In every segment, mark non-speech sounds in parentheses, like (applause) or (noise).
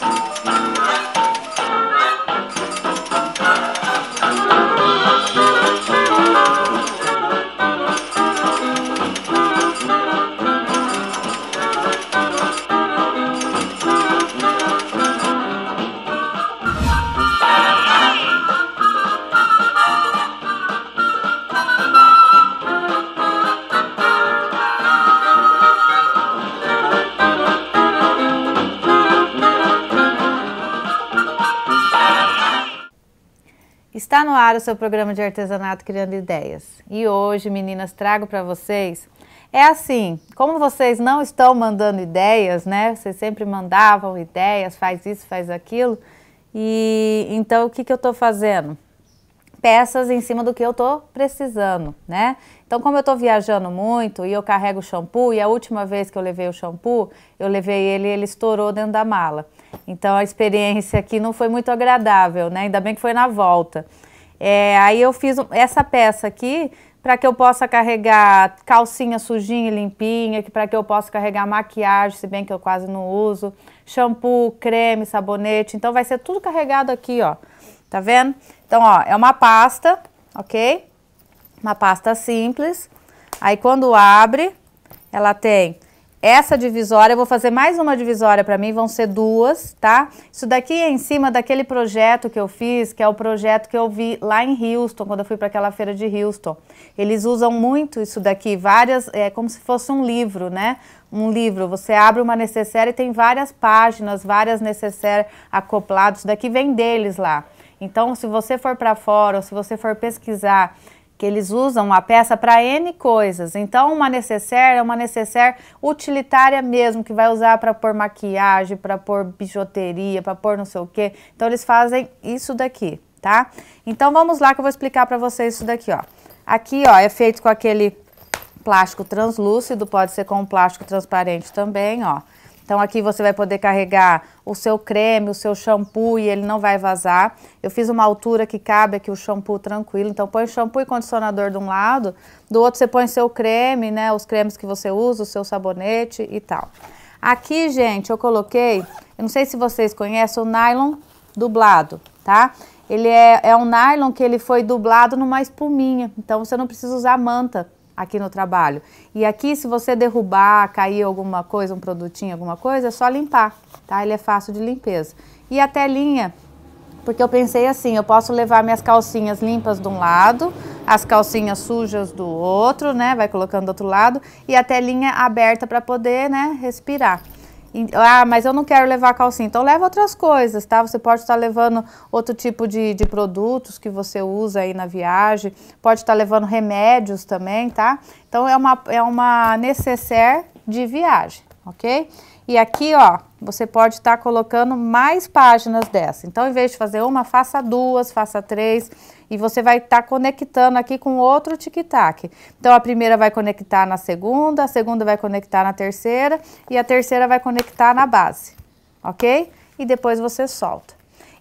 Bye. o seu programa de artesanato Criando Ideias. E hoje, meninas, trago para vocês. É assim, como vocês não estão mandando ideias, né? Vocês sempre mandavam ideias, faz isso, faz aquilo. E então o que, que eu estou fazendo? Peças em cima do que eu estou precisando, né? Então, como eu estou viajando muito e eu carrego o shampoo, e a última vez que eu levei o shampoo, eu levei ele e ele estourou dentro da mala. Então, a experiência aqui não foi muito agradável, né? Ainda bem que foi na volta. É, aí eu fiz essa peça aqui para que eu possa carregar calcinha sujinha e limpinha, para que eu possa carregar maquiagem, se bem que eu quase não uso, shampoo, creme, sabonete. Então vai ser tudo carregado aqui, ó. Tá vendo? Então, ó, é uma pasta, ok? Uma pasta simples. Aí quando abre, ela tem essa divisória, eu vou fazer mais uma divisória para mim, vão ser duas, tá? Isso daqui é em cima daquele projeto que eu fiz, que é o projeto que eu vi lá em Houston, quando eu fui para aquela feira de Houston. Eles usam muito isso daqui, várias, é como se fosse um livro, né? Um livro, você abre uma necessaire e tem várias páginas, várias necessaires acopladas, isso daqui vem deles lá. Então, se você for para fora, ou se você for pesquisar que eles usam a peça para N coisas. Então, uma necessaire é uma necessaire utilitária mesmo, que vai usar para pôr maquiagem, para pôr bijuteria, para pôr não sei o que. Então, eles fazem isso daqui, tá? Então, vamos lá que eu vou explicar para vocês isso daqui, ó. Aqui, ó, é feito com aquele plástico translúcido, pode ser com um plástico transparente também, ó. Então aqui você vai poder carregar o seu creme, o seu shampoo e ele não vai vazar. Eu fiz uma altura que cabe aqui o shampoo tranquilo, então põe shampoo e condicionador de um lado, do outro você põe seu creme, né, os cremes que você usa, o seu sabonete e tal. Aqui, gente, eu coloquei, eu não sei se vocês conhecem, o nylon dublado, tá? Ele é, é um nylon que ele foi dublado numa espuminha, então você não precisa usar manta aqui no trabalho. E aqui, se você derrubar, cair alguma coisa, um produtinho, alguma coisa, é só limpar, tá? Ele é fácil de limpeza. E a telinha, porque eu pensei assim, eu posso levar minhas calcinhas limpas de um lado, as calcinhas sujas do outro, né? Vai colocando do outro lado e a telinha aberta para poder, né, respirar. Ah, mas eu não quero levar calcinha. Então leva outras coisas, tá? Você pode estar tá levando outro tipo de, de produtos que você usa aí na viagem, pode estar tá levando remédios também, tá? Então é uma, é uma necessaire de viagem, ok? E aqui, ó, você pode estar tá colocando mais páginas dessa. Então, em vez de fazer uma, faça duas, faça três e você vai estar tá conectando aqui com outro tic-tac. Então a primeira vai conectar na segunda, a segunda vai conectar na terceira e a terceira vai conectar na base, ok? E depois você solta.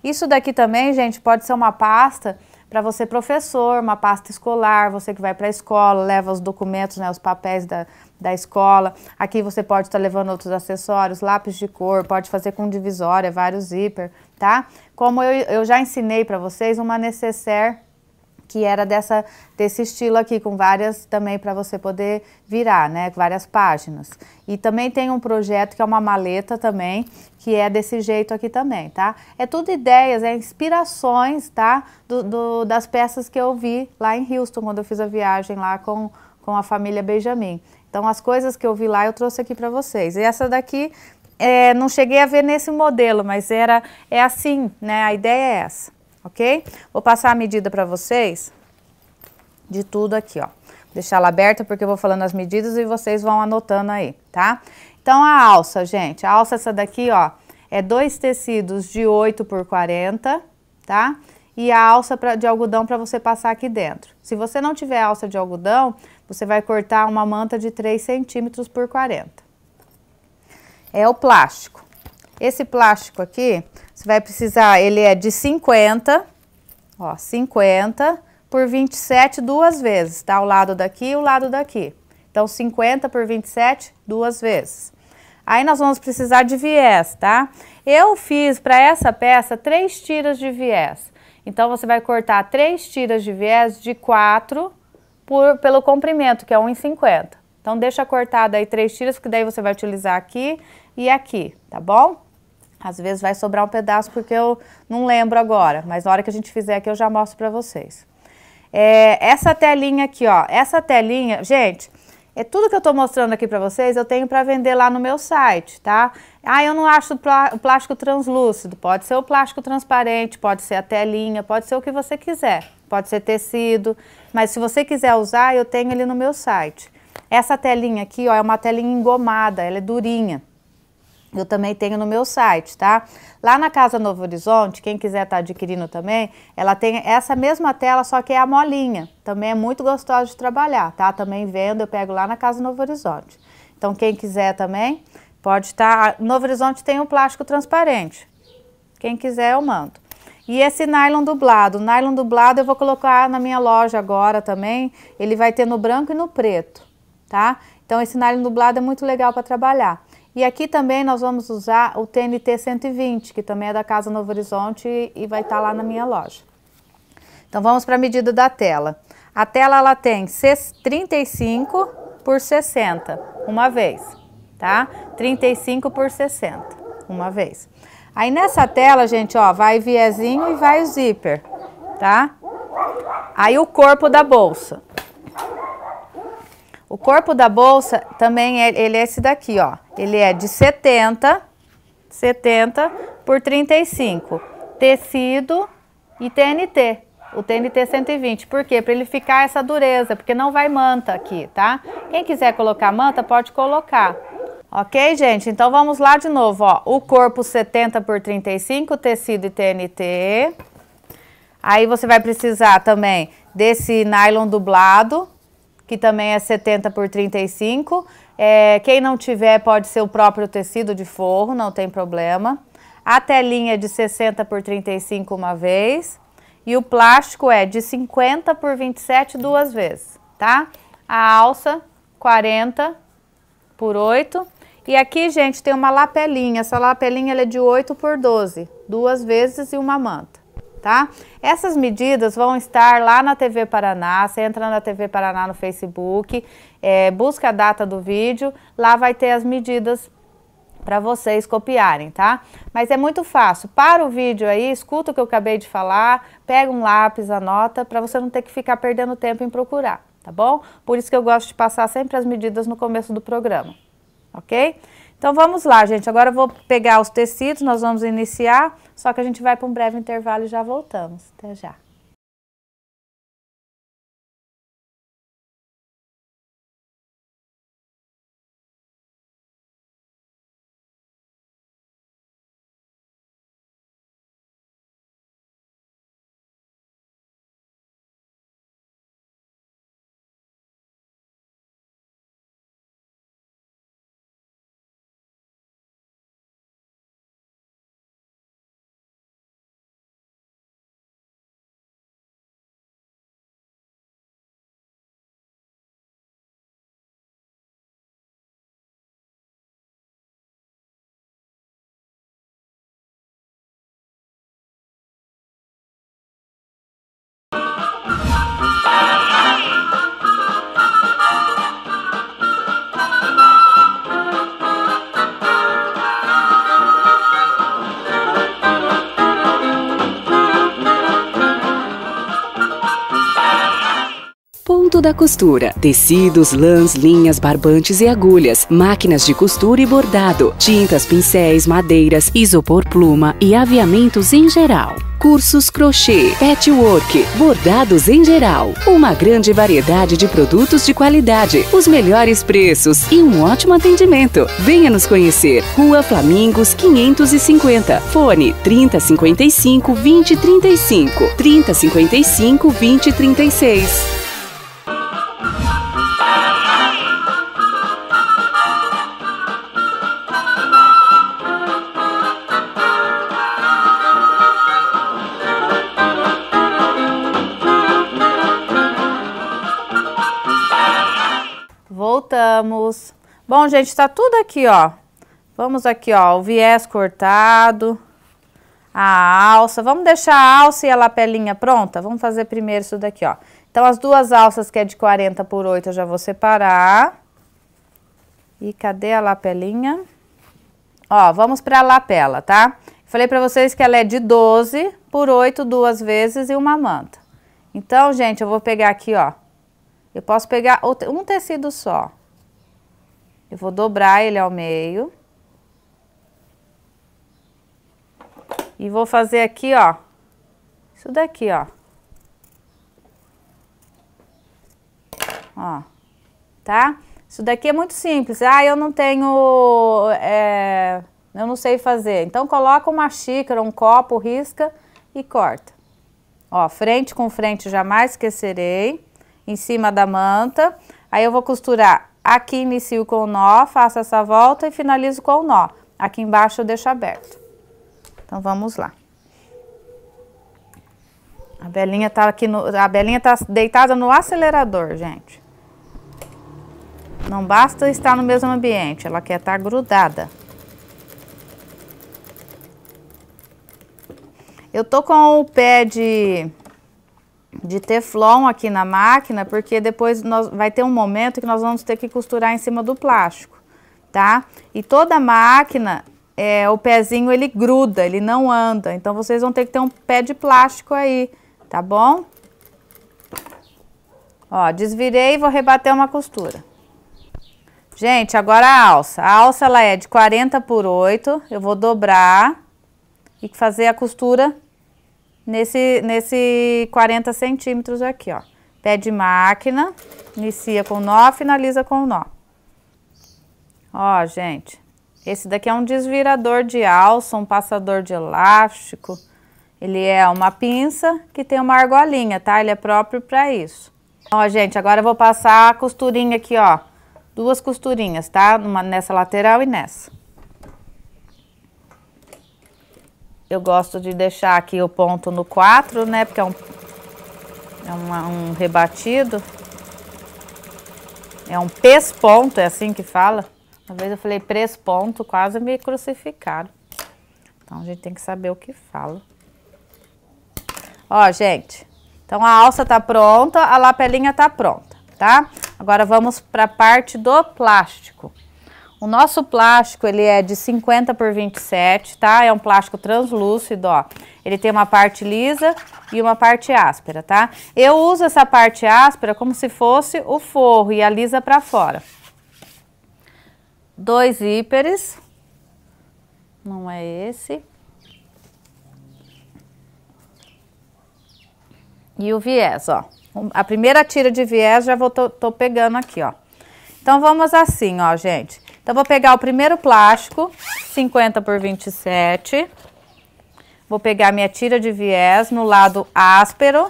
Isso daqui também, gente, pode ser uma pasta para você professor, uma pasta escolar, você que vai para a escola, leva os documentos, né, os papéis da, da escola. Aqui você pode estar tá levando outros acessórios, lápis de cor, pode fazer com divisória, vários zíper, tá? Como eu, eu já ensinei para vocês, uma necessaire que era dessa, desse estilo aqui, com várias também para você poder virar, né? Várias páginas. E também tem um projeto que é uma maleta também, que é desse jeito aqui também, tá? É tudo ideias, é inspirações, tá? Do, do, das peças que eu vi lá em Houston, quando eu fiz a viagem lá com, com a família Benjamin. Então, as coisas que eu vi lá, eu trouxe aqui para vocês. E essa daqui, é, não cheguei a ver nesse modelo, mas era, é assim, né? A ideia é essa ok? Vou passar a medida para vocês de tudo aqui, ó. Deixar ela aberta porque eu vou falando as medidas e vocês vão anotando aí, tá? Então, a alça, gente, a alça essa daqui, ó, é dois tecidos de 8 por 40, tá? E a alça pra, de algodão para você passar aqui dentro. Se você não tiver alça de algodão, você vai cortar uma manta de 3 centímetros por 40. É o plástico. Esse plástico aqui, você vai precisar, ele é de 50, ó, 50 por 27 duas vezes, tá? O lado daqui e o lado daqui. Então, 50 por 27 duas vezes. Aí nós vamos precisar de viés, tá? Eu fiz para essa peça três tiras de viés. Então, você vai cortar três tiras de viés de 4 por, pelo comprimento, que é 1,50. Então, deixa cortada aí três tiras, porque daí você vai utilizar aqui e aqui, tá bom? Às vezes vai sobrar um pedaço porque eu não lembro agora, mas na hora que a gente fizer aqui eu já mostro para vocês. É, essa telinha aqui, ó, essa telinha, gente, é tudo que eu estou mostrando aqui para vocês, eu tenho para vender lá no meu site, tá? Ah, eu não acho o plástico translúcido, pode ser o plástico transparente, pode ser a telinha, pode ser o que você quiser, pode ser tecido, mas se você quiser usar, eu tenho ele no meu site. Essa telinha aqui, ó, é uma telinha engomada, ela é durinha. Eu também tenho no meu site, tá? Lá na Casa Novo Horizonte, quem quiser estar tá adquirindo também, ela tem essa mesma tela, só que é a molinha. Também é muito gostosa de trabalhar, tá? Também vendo, eu pego lá na Casa Novo Horizonte. Então, quem quiser também, pode estar... Tá... Novo Horizonte tem um plástico transparente. Quem quiser, eu mando. E esse nylon dublado. O nylon dublado eu vou colocar na minha loja agora também. Ele vai ter no branco e no preto, tá? Então, esse nylon dublado é muito legal para trabalhar. E aqui também nós vamos usar o TNT 120, que também é da Casa Novo Horizonte e vai estar tá lá na minha loja. Então vamos para a medida da tela. A tela ela tem 35 por 60, uma vez, tá? 35 por 60, uma vez. Aí nessa tela, gente, ó, vai viezinho e vai o zíper, tá? Aí o corpo da bolsa. O corpo da bolsa também é, ele é esse daqui, ó. Ele é de 70, 70 por 35. Tecido e TNT. O TNT é 120. Por quê? Para ele ficar essa dureza, porque não vai manta aqui, tá? Quem quiser colocar manta, pode colocar. Ok, gente? Então vamos lá de novo, ó. O corpo 70 por 35, tecido e TNT. Aí você vai precisar também desse nylon dublado, que também é 70 por 35. É, quem não tiver pode ser o próprio tecido de forro, não tem problema. A telinha é de 60 por 35 uma vez. E o plástico é de 50 por 27 duas vezes, tá? A alça 40 por 8. E aqui, gente, tem uma lapelinha. Essa lapelinha é de 8 por 12, duas vezes e uma manta tá? Essas medidas vão estar lá na TV Paraná, você entra na TV Paraná no Facebook, é, busca a data do vídeo, lá vai ter as medidas para vocês copiarem, tá? Mas é muito fácil. Para o vídeo aí, escuta o que eu acabei de falar, pega um lápis, anota, para você não ter que ficar perdendo tempo em procurar, tá bom? Por isso que eu gosto de passar sempre as medidas no começo do programa, ok? Então vamos lá, gente. Agora eu vou pegar os tecidos, nós vamos iniciar, só que a gente vai para um breve intervalo e já voltamos. Até já. costura: tecidos, lãs, linhas, barbantes e agulhas, máquinas de costura e bordado, tintas, pincéis, madeiras, isopor pluma e aviamentos em geral cursos crochê, patchwork, bordados em geral. Uma grande variedade de produtos de qualidade, os melhores preços e um ótimo atendimento. Venha nos conhecer. Rua Flamingos 550. Fone 3055 2035, 3055 2036. Então, gente, tá tudo aqui, ó. Vamos aqui, ó, o viés cortado, a alça. Vamos deixar a alça e a lapelinha pronta? Vamos fazer primeiro isso daqui, ó. Então, as duas alças que é de 40 por 8 eu já vou separar. E cadê a lapelinha? Ó, vamos pra lapela, tá? Falei pra vocês que ela é de 12 por 8 duas vezes e uma manta. Então, gente, eu vou pegar aqui, ó. Eu posso pegar um tecido só. Eu vou dobrar ele ao meio. E vou fazer aqui, ó, isso daqui, ó. Ó, tá? Isso daqui é muito simples. Ah, eu não tenho, é, eu não sei fazer. Então, coloca uma xícara, um copo, risca e corta. Ó, frente com frente jamais esquecerei, em cima da manta. Aí eu vou costurar Aqui inicio com o nó, faço essa volta e finalizo com o nó. Aqui embaixo eu deixo aberto. Então, vamos lá. A Belinha tá aqui no, a Belinha tá deitada no acelerador, gente. Não basta estar no mesmo ambiente, ela quer estar tá grudada. Eu tô com o pé de de teflon aqui na máquina, porque depois nós, vai ter um momento que nós vamos ter que costurar em cima do plástico, tá? E toda máquina, é, o pezinho ele gruda, ele não anda, então vocês vão ter que ter um pé de plástico aí, tá bom? Ó, desvirei e vou rebater uma costura. Gente, agora a alça. A alça ela é de 40 por 8, eu vou dobrar e fazer a costura nesse, nesse 40 centímetros aqui, ó. Pé de máquina, inicia com nó, finaliza com nó. Ó, gente, esse daqui é um desvirador de alça, um passador de elástico. Ele é uma pinça que tem uma argolinha, tá? Ele é próprio para isso. Ó, gente, agora eu vou passar a costurinha aqui, ó. Duas costurinhas, tá? nessa lateral e nessa. Eu gosto de deixar aqui o ponto no 4, né? Porque é um, é uma, um rebatido. É um pesponto, é assim que fala. Uma vez eu falei ponto, quase me crucificaram. Então a gente tem que saber o que fala. Ó, gente. Então a alça tá pronta, a lapelinha tá pronta, tá? Agora vamos para a parte do plástico. O nosso plástico, ele é de 50 por 27, tá? É um plástico translúcido, ó. Ele tem uma parte lisa e uma parte áspera, tá? Eu uso essa parte áspera como se fosse o forro e a lisa para fora. Dois íperes. Não é esse. E o viés, ó. A primeira tira de viés já vou tô, tô pegando aqui, ó. Então, vamos assim, ó, gente. Então, vou pegar o primeiro plástico, 50 por 27. Vou pegar minha tira de viés no lado áspero.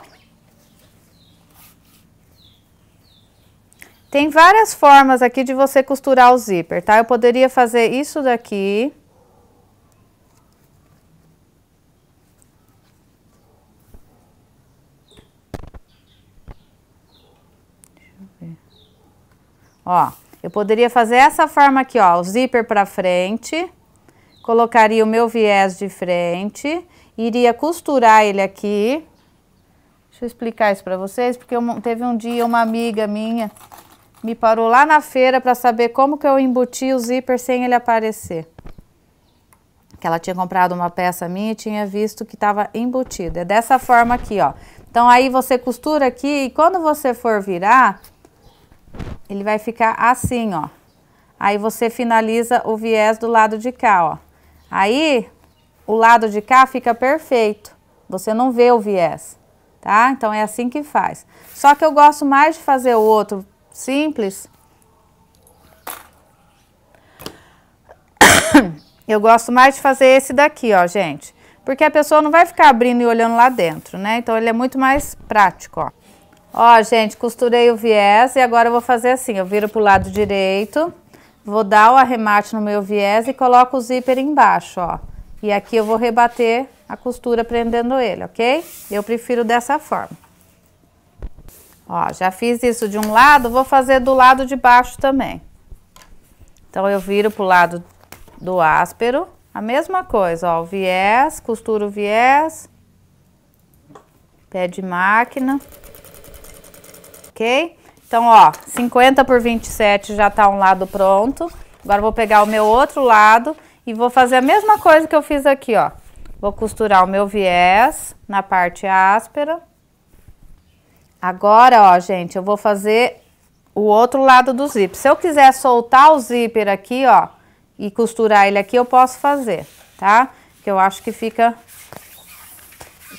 Tem várias formas aqui de você costurar o zíper, tá? Eu poderia fazer isso daqui. Ó, eu poderia fazer essa forma aqui, ó, o zíper para frente, colocaria o meu viés de frente, iria costurar ele aqui. Deixa eu explicar isso para vocês, porque eu, teve um dia uma amiga minha me parou lá na feira para saber como que eu embuti o zíper sem ele aparecer. Que ela tinha comprado uma peça minha e tinha visto que estava embutido. É dessa forma aqui, ó. Então aí você costura aqui e quando você for virar, ele vai ficar assim, ó. Aí você finaliza o viés do lado de cá, ó. Aí, o lado de cá fica perfeito. Você não vê o viés, tá? Então, é assim que faz. Só que eu gosto mais de fazer o outro simples. (coughs) Eu gosto mais de fazer esse daqui, ó, gente. Porque a pessoa não vai ficar abrindo e olhando lá dentro, né? Então, ele é muito mais prático, ó. Ó, gente, costurei o viés e agora eu vou fazer assim, eu viro pro lado direito, vou dar o arremate no meu viés e coloco o zíper embaixo, ó. E aqui eu vou rebater a costura prendendo ele, ok? Eu prefiro dessa forma. Ó, já fiz isso de um lado, vou fazer do lado de baixo também. Então, eu viro pro lado do áspero, a mesma coisa, ó, o viés, costuro o viés, pé de máquina ok? Então, ó, 50 por 27 já tá um lado pronto. Agora vou pegar o meu outro lado e vou fazer a mesma coisa que eu fiz aqui, ó. Vou costurar o meu viés na parte áspera. Agora, ó, gente, eu vou fazer o outro lado do zíper. Se eu quiser soltar o zíper aqui, ó, e costurar ele aqui, eu posso fazer, tá? Que eu acho que fica,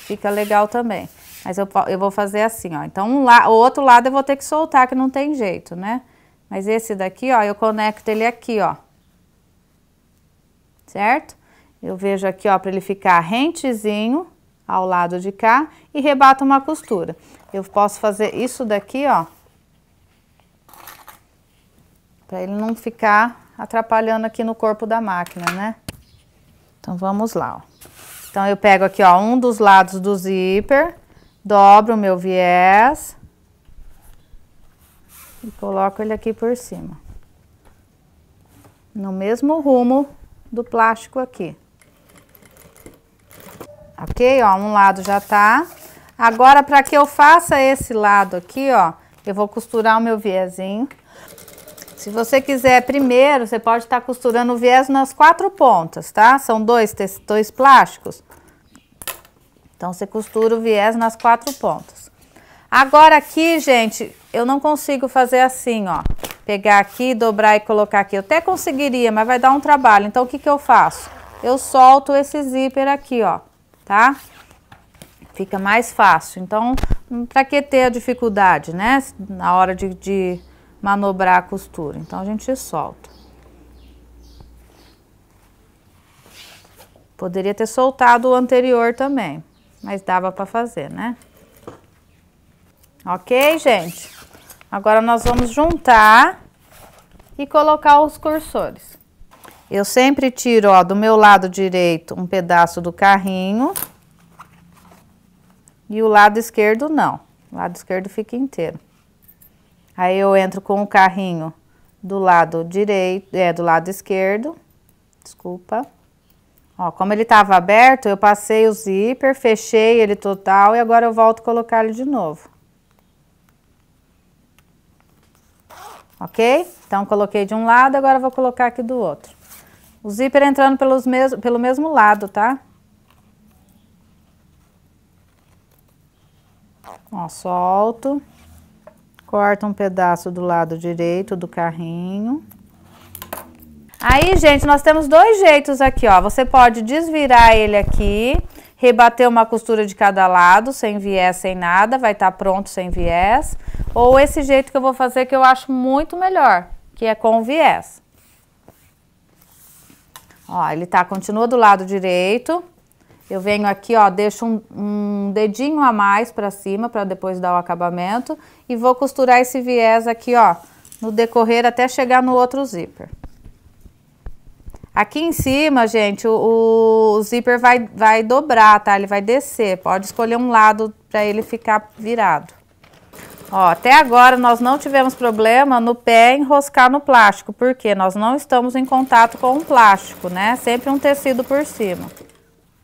fica legal também. Mas eu, eu vou fazer assim, ó. Então, um o outro lado eu vou ter que soltar, que não tem jeito, né? Mas esse daqui, ó, eu conecto ele aqui, ó. Certo? Eu vejo aqui, ó, para ele ficar rentezinho ao lado de cá e rebato uma costura. Eu posso fazer isso daqui, ó. Para ele não ficar atrapalhando aqui no corpo da máquina, né? Então, vamos lá, ó. Então, eu pego aqui, ó, um dos lados do zíper dobro o meu viés e coloco ele aqui por cima. No mesmo rumo do plástico aqui. Ok, ó, um lado já tá. Agora, para que eu faça esse lado aqui, ó, eu vou costurar o meu viezinho. Se você quiser primeiro, você pode estar tá costurando o viés nas quatro pontas, tá? São dois, dois plásticos. Então, você costura o viés nas quatro pontas. Agora aqui, gente, eu não consigo fazer assim, ó. Pegar aqui, dobrar e colocar aqui. Eu até conseguiria, mas vai dar um trabalho. Então, o que que eu faço? Eu solto esse zíper aqui, ó, tá? Fica mais fácil. Então, hum, pra que ter a dificuldade, né? Na hora de, de manobrar a costura. Então, a gente solta. Poderia ter soltado o anterior também. Mas dava para fazer, né? Ok, gente? Agora nós vamos juntar e colocar os cursores. Eu sempre tiro, ó, do meu lado direito um pedaço do carrinho. E o lado esquerdo não. O lado esquerdo fica inteiro. Aí eu entro com o carrinho do lado direito, é, do lado esquerdo. Desculpa. Ó, como ele estava aberto, eu passei o zíper, fechei ele total e agora eu volto a colocar ele de novo. Ok? Então, coloquei de um lado, agora vou colocar aqui do outro. O zíper entrando pelos mes pelo mesmo lado, tá? Ó, solto. Corta um pedaço do lado direito do carrinho. Aí, gente, nós temos dois jeitos aqui, ó. Você pode desvirar ele aqui, rebater uma costura de cada lado, sem viés, sem nada, vai estar tá pronto sem viés. Ou esse jeito que eu vou fazer, que eu acho muito melhor, que é com viés. Ó, ele tá, continua do lado direito. Eu venho aqui, ó, deixo um, um dedinho a mais pra cima, pra depois dar o acabamento. E vou costurar esse viés aqui, ó, no decorrer até chegar no outro zíper. Aqui em cima, gente, o, o zíper vai, vai dobrar, tá? Ele vai descer. Pode escolher um lado para ele ficar virado. Ó, até agora nós não tivemos problema no pé enroscar no plástico, porque nós não estamos em contato com o plástico, né? Sempre um tecido por cima.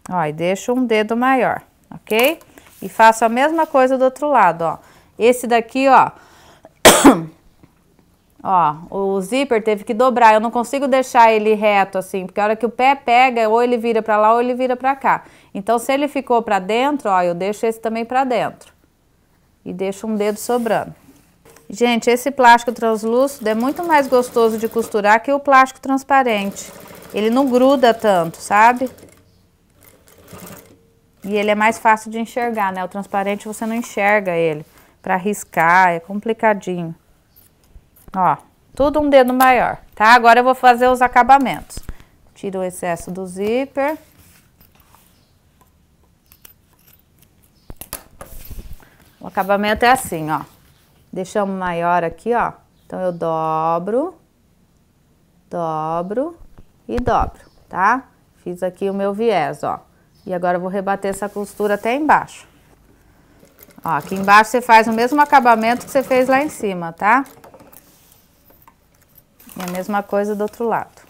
Ó, e deixo um dedo maior, ok? E faço a mesma coisa do outro lado, ó. Esse daqui, ó, (clears throat) Ó, o zíper teve que dobrar, eu não consigo deixar ele reto assim, porque a hora que o pé pega, ou ele vira para lá ou ele vira para cá. Então, se ele ficou para dentro, ó, eu deixo esse também para dentro. E deixo um dedo sobrando. Gente, esse plástico translúcido é muito mais gostoso de costurar que o plástico transparente. Ele não gruda tanto, sabe? E ele é mais fácil de enxergar, né? O transparente você não enxerga ele. Para riscar, é complicadinho. Ó, tudo um dedo maior, tá? Agora eu vou fazer os acabamentos. Tiro o excesso do zíper. O acabamento é assim, ó. Deixamos maior aqui, ó. Então, eu dobro, dobro e dobro, tá? Fiz aqui o meu viés, ó. E agora, eu vou rebater essa costura até embaixo. Ó, aqui embaixo você faz o mesmo acabamento que você fez lá em cima, tá? Tá? E a mesma coisa do outro lado.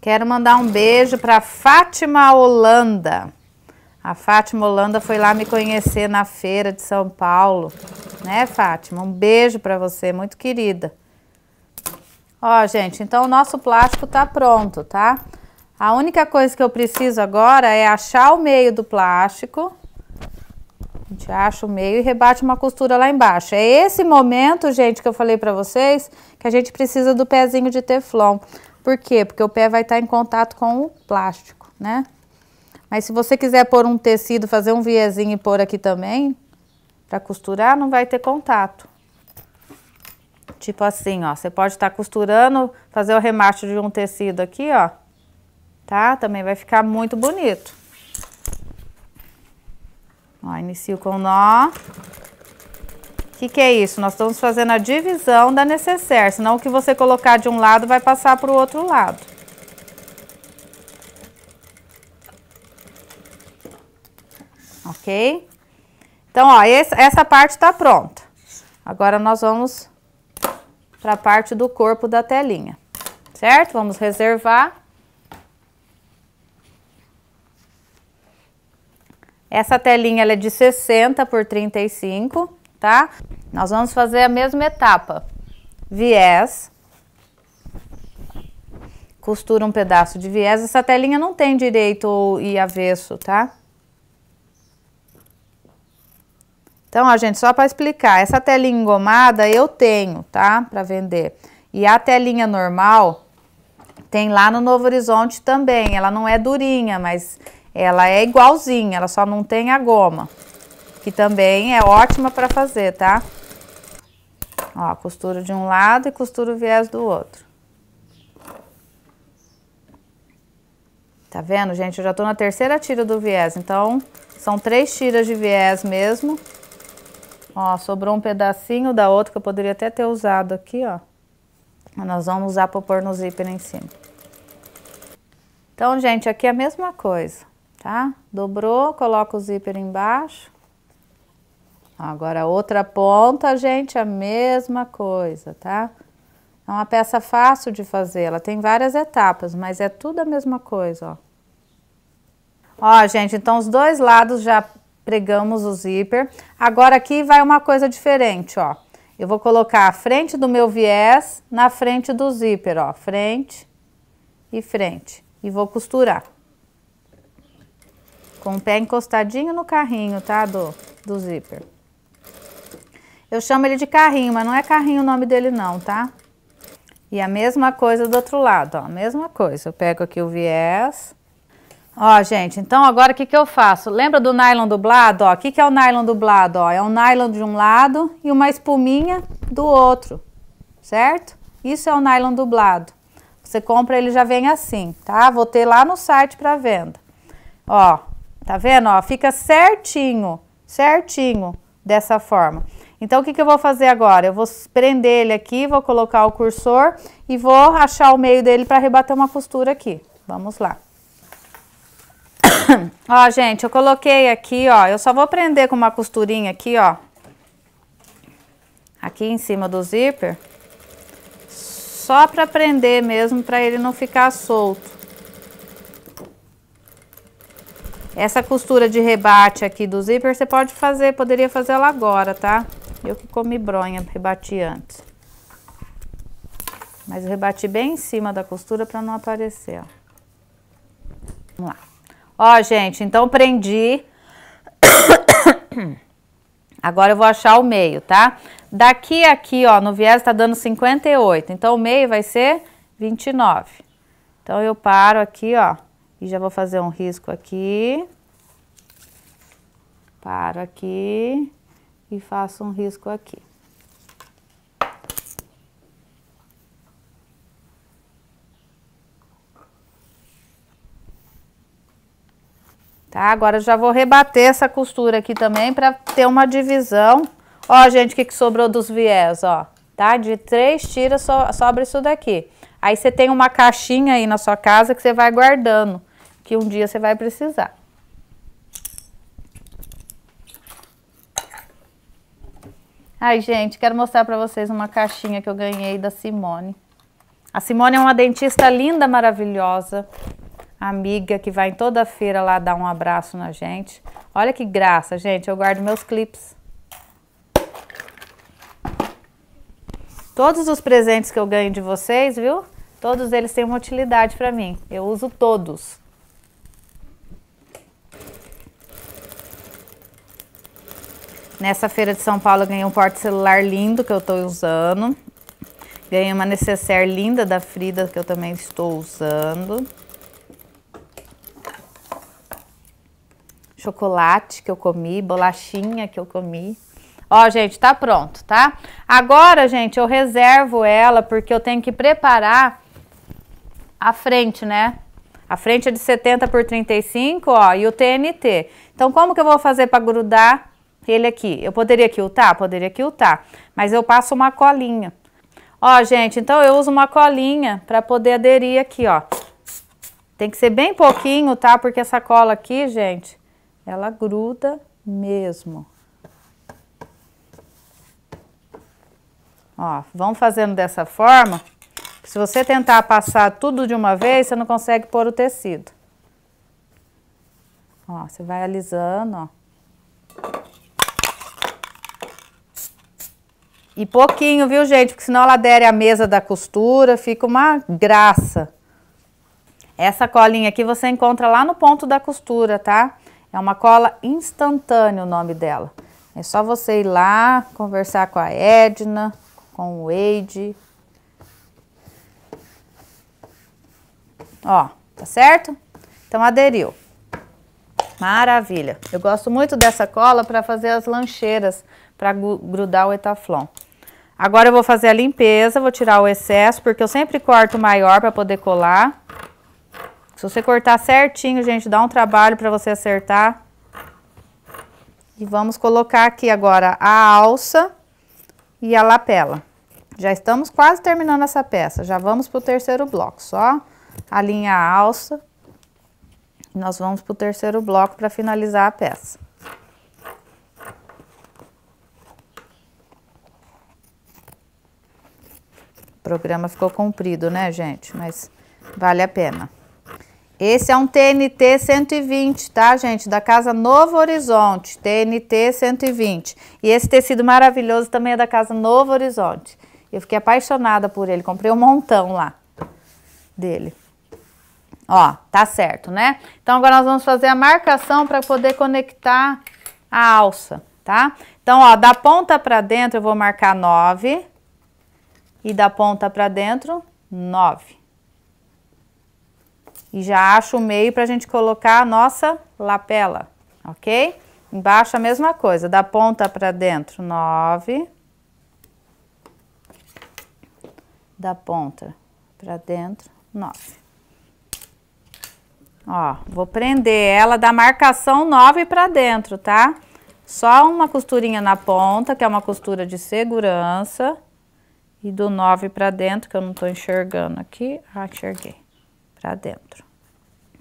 Quero mandar um beijo para Fátima Holanda. A Fátima Holanda foi lá me conhecer na feira de São Paulo, né, Fátima? Um beijo para você, muito querida. Ó, gente, então o nosso plástico tá pronto, tá? A única coisa que eu preciso agora é achar o meio do plástico a gente acha o meio e rebate uma costura lá embaixo. É esse momento, gente, que eu falei pra vocês, que a gente precisa do pezinho de teflon. Por quê? Porque o pé vai estar tá em contato com o plástico, né? Mas se você quiser pôr um tecido, fazer um viezinho e pôr aqui também, para costurar, não vai ter contato. Tipo assim, ó, você pode estar tá costurando, fazer o remate de um tecido aqui, ó, tá? Também vai ficar muito bonito. Ó, inicio com nó. O que, que é isso? Nós estamos fazendo a divisão da necessaire, senão o que você colocar de um lado vai passar para o outro lado. Ok? Então, ó, essa parte está pronta. Agora, nós vamos para a parte do corpo da telinha, certo? Vamos reservar. Essa telinha é de 60 por 35, tá? Nós vamos fazer a mesma etapa. Viés. Costura um pedaço de viés. Essa telinha não tem direito e avesso, tá? Então, ó, gente, só para explicar, essa telinha engomada eu tenho, tá? Para vender. E a telinha normal tem lá no Novo Horizonte também. Ela não é durinha, mas ela é igualzinha, ela só não tem a goma, que também é ótima para fazer, tá? Ó, costuro de um lado e costuro o viés do outro. Tá vendo, gente? Eu já tô na terceira tira do viés, então são três tiras de viés mesmo. Ó, sobrou um pedacinho da outra que eu poderia até ter usado aqui, ó. Nós vamos usar para pôr no zíper em cima. Então, gente, aqui é a mesma coisa tá? Dobrou, coloca o zíper embaixo. Agora, outra ponta, gente, a mesma coisa, tá? É uma peça fácil de fazer, ela tem várias etapas, mas é tudo a mesma coisa, ó. Ó, gente, então os dois lados já pregamos o zíper. Agora aqui vai uma coisa diferente, ó. Eu vou colocar a frente do meu viés na frente do zíper, ó. Frente e frente. E vou costurar com o pé encostadinho no carrinho, tá, do, do zíper. Eu chamo ele de carrinho, mas não é carrinho o nome dele não, tá? E a mesma coisa do outro lado, ó, a mesma coisa. Eu pego aqui o viés. Ó, gente, então agora o que, que eu faço? Lembra do nylon dublado, ó? O que, que é o nylon dublado, ó? É um nylon de um lado e uma espuminha do outro, certo? Isso é o nylon dublado. Você compra ele já vem assim, tá? Vou ter lá no site para venda. Ó, Tá vendo? Ó, fica certinho, certinho dessa forma. Então, o que, que eu vou fazer agora? Eu vou prender ele aqui, vou colocar o cursor e vou achar o meio dele para rebater uma costura aqui. Vamos lá. (coughs) ó, gente, eu coloquei aqui, ó, eu só vou prender com uma costurinha aqui, ó. Aqui em cima do zíper. Só para prender mesmo, para ele não ficar solto. Essa costura de rebate aqui do zíper, você pode fazer, poderia fazer ela agora, tá? Eu que comi bronha, rebati antes. Mas eu rebati bem em cima da costura para não aparecer, ó. Vamos lá. Ó, gente, então prendi. (coughs) Agora eu vou achar o meio, tá? Daqui aqui, ó, no viés tá dando 58. Então, o meio vai ser 29. Então, eu paro aqui, ó, e já vou fazer um risco aqui. Paro aqui e faço um risco aqui. Tá? Agora já vou rebater essa costura aqui também para ter uma divisão. Ó, gente, o que, que sobrou dos viés, ó. Tá? De três tiras so sobra isso daqui. Aí você tem uma caixinha aí na sua casa que você vai guardando que um dia você vai precisar. Ai, gente, quero mostrar para vocês uma caixinha que eu ganhei da Simone. A Simone é uma dentista linda, maravilhosa, amiga que vai em toda feira lá dar um abraço na gente. Olha que graça, gente, eu guardo meus clipes. Todos os presentes que eu ganho de vocês, viu? Todos eles têm uma utilidade para mim. Eu uso todos. Nessa feira de São Paulo eu ganhei um porta celular lindo que eu estou usando. Ganhei uma necessaire linda da Frida que eu também estou usando. Chocolate que eu comi, bolachinha que eu comi. Ó, gente, tá pronto, tá? Agora, gente, eu reservo ela porque eu tenho que preparar a frente, né? A frente é de 70 por 35, ó, e o TNT. Então, como que eu vou fazer para grudar ele aqui. Eu poderia quiltar? Poderia quiltar, mas eu passo uma colinha. Ó, gente, então eu uso uma colinha para poder aderir aqui, ó. Tem que ser bem pouquinho, tá? Porque essa cola aqui, gente, ela gruda mesmo. Ó, vamos fazendo dessa forma. Se você tentar passar tudo de uma vez, você não consegue pôr o tecido. Ó, você vai alisando, ó. E pouquinho, viu, gente? Porque senão ela adere à mesa da costura, fica uma graça. Essa colinha aqui você encontra lá no ponto da costura, tá? É uma cola instantânea o nome dela. É só você ir lá, conversar com a Edna, com o Wade. Ó, tá certo? Então aderiu. Maravilha. Eu gosto muito dessa cola para fazer as lancheiras, para grudar o etaflon. Agora eu vou fazer a limpeza, vou tirar o excesso, porque eu sempre corto maior para poder colar. Se você cortar certinho, gente, dá um trabalho para você acertar. E vamos colocar aqui agora a alça e a lapela. Já estamos quase terminando essa peça, já vamos para o terceiro bloco, só alinhar a alça. Nós vamos para o terceiro bloco para finalizar a peça. O programa ficou comprido, né, gente? Mas vale a pena. Esse é um TNT 120, tá, gente? Da Casa Novo Horizonte, TNT 120. E esse tecido maravilhoso também é da Casa Novo Horizonte. Eu fiquei apaixonada por ele, comprei um montão lá dele. Ó, tá certo, né? Então, agora nós vamos fazer a marcação para poder conectar a alça, tá? Então, ó, da ponta para dentro eu vou marcar 9 e da ponta para dentro, 9. E já acho o meio para a gente colocar a nossa lapela, ok? Embaixo a mesma coisa, da ponta para dentro, 9. Da ponta para dentro, 9. Ó, vou prender ela da marcação 9 para dentro, tá? Só uma costurinha na ponta, que é uma costura de segurança e do 9 para dentro, que eu não tô enxergando aqui. Ah, enxerguei. Para dentro.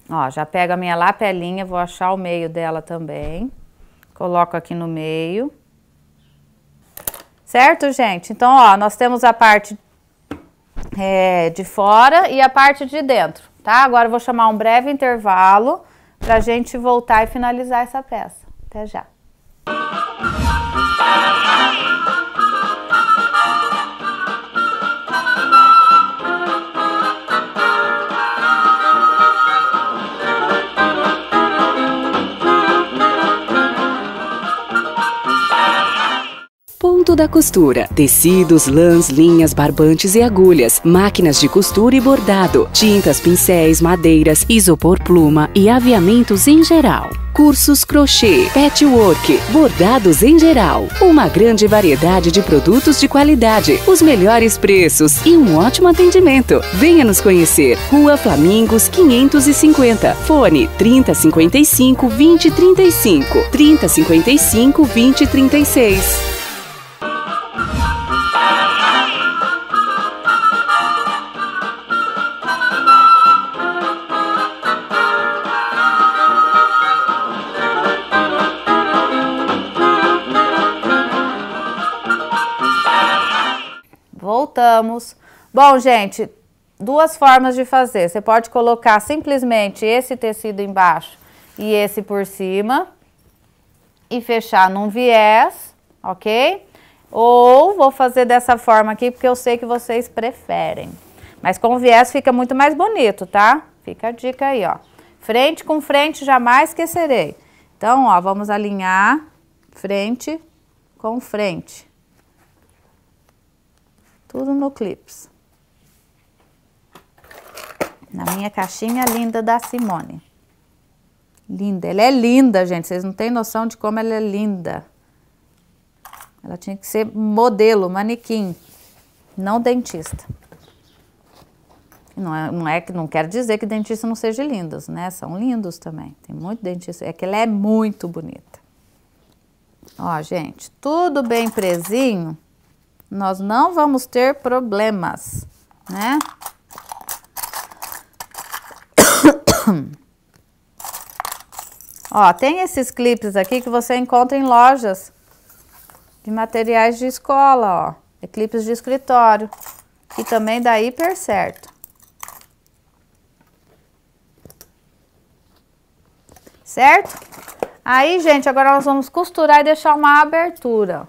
Ó, já pego a minha lapelinha, vou achar o meio dela também. Coloco aqui no meio. Certo, gente? Então, ó, nós temos a parte é, de fora e a parte de dentro, tá? Agora eu vou chamar um breve intervalo pra gente voltar e finalizar essa peça. Até já! Mundo da Costura. Tecidos, lãs, linhas, barbantes e agulhas, máquinas de costura e bordado, tintas, pincéis, madeiras, isopor pluma e aviamentos em geral. Cursos crochê, patchwork, bordados em geral. Uma grande variedade de produtos de qualidade, os melhores preços e um ótimo atendimento. Venha nos conhecer. Rua Flamingos 550. Fone 3055 2035. 3055 2036. Ramos. Bom, gente, duas formas de fazer. Você pode colocar simplesmente esse tecido embaixo e esse por cima e fechar num viés, ok? Ou vou fazer dessa forma aqui porque eu sei que vocês preferem. Mas com viés fica muito mais bonito, tá? Fica a dica aí, ó. Frente com frente jamais esquecerei. Então, ó, vamos alinhar frente com frente. Tudo no clips. Na minha caixinha linda da Simone. Linda, ela é linda, gente. Vocês não têm noção de como ela é linda. Ela tinha que ser modelo, manequim, não dentista. Não é, não é que não quero dizer que dentista não seja lindos, né? São lindos também. Tem muito dentista. É que ela é muito bonita. Ó, gente, tudo bem presinho. Nós não vamos ter problemas, né? Ó, tem esses clipes aqui que você encontra em lojas de materiais de escola, ó. É clipes de escritório, que também dá hiper certo. Certo? Aí, gente, agora nós vamos costurar e deixar uma abertura.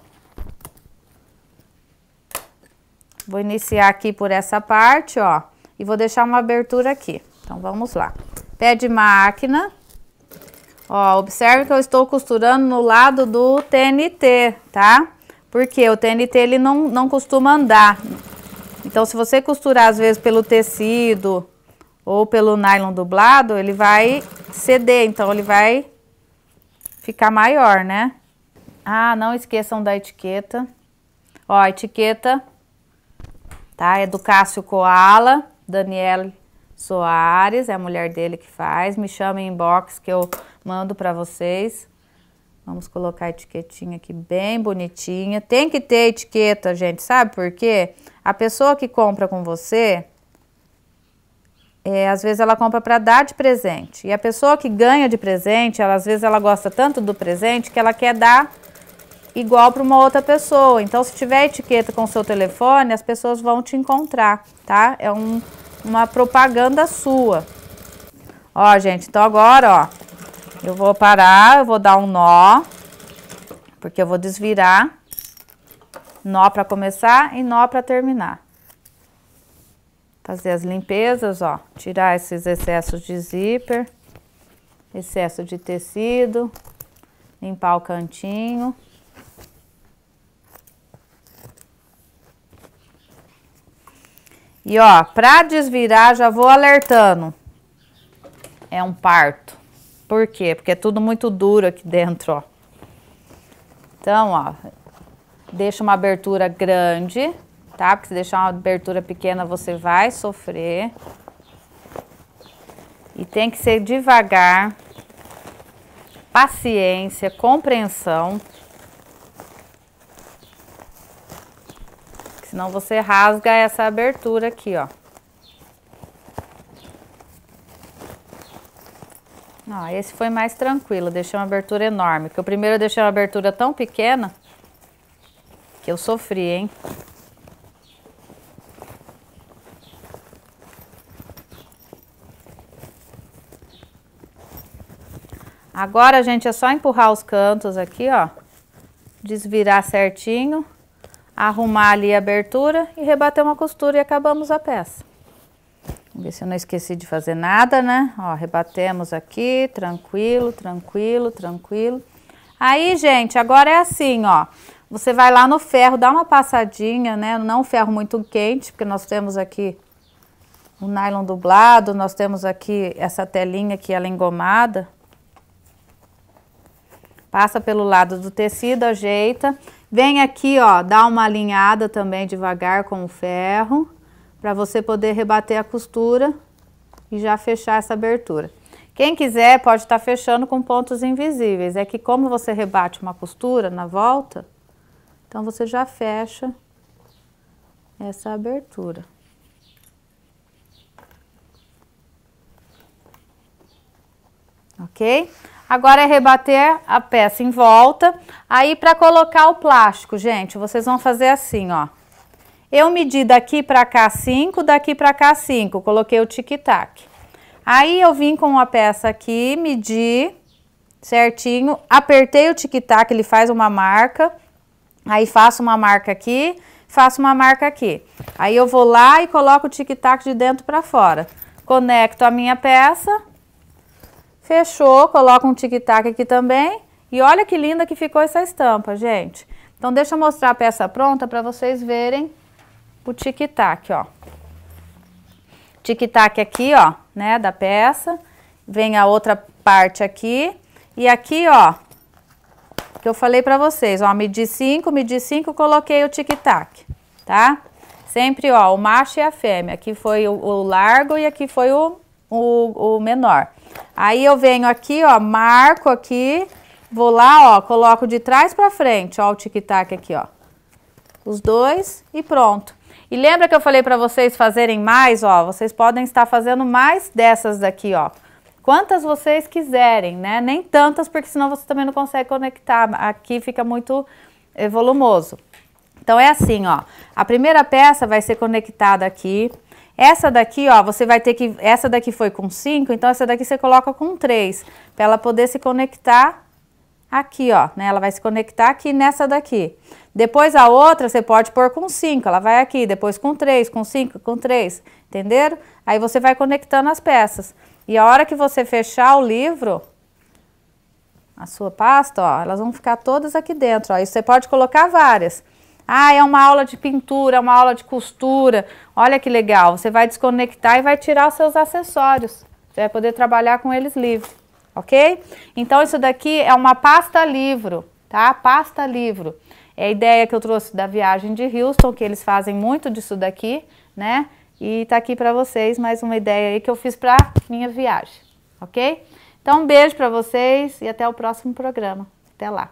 Vou iniciar aqui por essa parte, ó, e vou deixar uma abertura aqui. Então, vamos lá. Pé de máquina. Ó, observe que eu estou costurando no lado do TNT, tá? Porque o TNT, ele não, não costuma andar. Então, se você costurar, às vezes, pelo tecido ou pelo nylon dublado, ele vai ceder, então ele vai ficar maior, né? Ah, não esqueçam da etiqueta. Ó, a etiqueta tá? É do Cássio Koala, Daniele Soares, é a mulher dele que faz. Me chama em inbox que eu mando para vocês. Vamos colocar a etiquetinha aqui bem bonitinha. Tem que ter etiqueta, gente, sabe por quê? A pessoa que compra com você, é, às vezes ela compra para dar de presente. E a pessoa que ganha de presente, ela, às vezes ela gosta tanto do presente que ela quer dar igual para uma outra pessoa. Então, se tiver etiqueta com o seu telefone, as pessoas vão te encontrar, tá? É um, uma propaganda sua. Ó, gente, então agora, ó, eu vou parar, eu vou dar um nó, porque eu vou desvirar. Nó para começar e nó para terminar. Fazer as limpezas, ó, tirar esses excessos de zíper, excesso de tecido, limpar o cantinho. E ó, pra desvirar, já vou alertando. É um parto. Por quê? Porque é tudo muito duro aqui dentro, ó. Então, ó, deixa uma abertura grande, tá? Porque se deixar uma abertura pequena, você vai sofrer. E tem que ser devagar, paciência, compreensão. senão você rasga essa abertura aqui, ó. Ó, esse foi mais tranquilo, deixei uma abertura enorme, Porque o primeiro eu deixei uma abertura tão pequena que eu sofri, hein? Agora, gente, é só empurrar os cantos aqui, ó. Desvirar certinho arrumar ali a abertura e rebater uma costura e acabamos a peça. Vamos ver se eu não esqueci de fazer nada, né? Ó, rebatemos aqui, tranquilo, tranquilo, tranquilo. Aí, gente, agora é assim, ó. Você vai lá no ferro, dá uma passadinha, né? Não ferro muito quente, porque nós temos aqui o nylon dublado, nós temos aqui essa telinha que ela é engomada. Passa pelo lado do tecido, ajeita. Vem aqui, ó, dá uma alinhada também devagar com o ferro, para você poder rebater a costura e já fechar essa abertura. Quem quiser pode estar tá fechando com pontos invisíveis. É que como você rebate uma costura na volta, então você já fecha essa abertura. Ok? Agora é rebater a peça em volta. Aí, para colocar o plástico, gente, vocês vão fazer assim, ó. Eu medi daqui para cá 5, daqui para cá 5. Coloquei o tic-tac. Aí, eu vim com a peça aqui, medi certinho. Apertei o tic-tac, ele faz uma marca. Aí, faço uma marca aqui, faço uma marca aqui. Aí, eu vou lá e coloco o tic-tac de dentro para fora. Conecto a minha peça Fechou, coloca um tic-tac aqui também. E olha que linda que ficou essa estampa, gente. Então, deixa eu mostrar a peça pronta para vocês verem o tic-tac, ó. Tic-tac aqui, ó, né, da peça. Vem a outra parte aqui. E aqui, ó, que eu falei para vocês, ó, medi 5, medi 5, coloquei o tic-tac, tá? Sempre, ó, o macho e a fêmea. Aqui foi o largo e aqui foi o, o, o menor. Aí eu venho aqui, ó, marco aqui, vou lá, ó, coloco de trás para frente, ó, o tic-tac aqui, ó. Os dois e pronto. E lembra que eu falei para vocês fazerem mais, ó, vocês podem estar fazendo mais dessas daqui, ó. Quantas vocês quiserem, né? Nem tantas, porque senão você também não consegue conectar. Aqui fica muito eh, volumoso. Então é assim, ó. A primeira peça vai ser conectada aqui, essa daqui, ó, você vai ter que... Essa daqui foi com 5, então essa daqui você coloca com 3, para ela poder se conectar aqui, ó, né? Ela vai se conectar aqui nessa daqui. Depois a outra você pode pôr com 5, ela vai aqui, depois com 3, com 5, com 3, entenderam? Aí você vai conectando as peças. E a hora que você fechar o livro, a sua pasta, ó, elas vão ficar todas aqui dentro, ó. E você pode colocar várias. Ah, é uma aula de pintura, é uma aula de costura. Olha que legal, você vai desconectar e vai tirar os seus acessórios. Você vai poder trabalhar com eles livre, ok? Então isso daqui é uma pasta livro, tá? Pasta livro. É a ideia que eu trouxe da viagem de Houston, que eles fazem muito disso daqui, né? E tá aqui para vocês mais uma ideia aí que eu fiz para minha viagem, ok? Então um beijo para vocês e até o próximo programa. Até lá.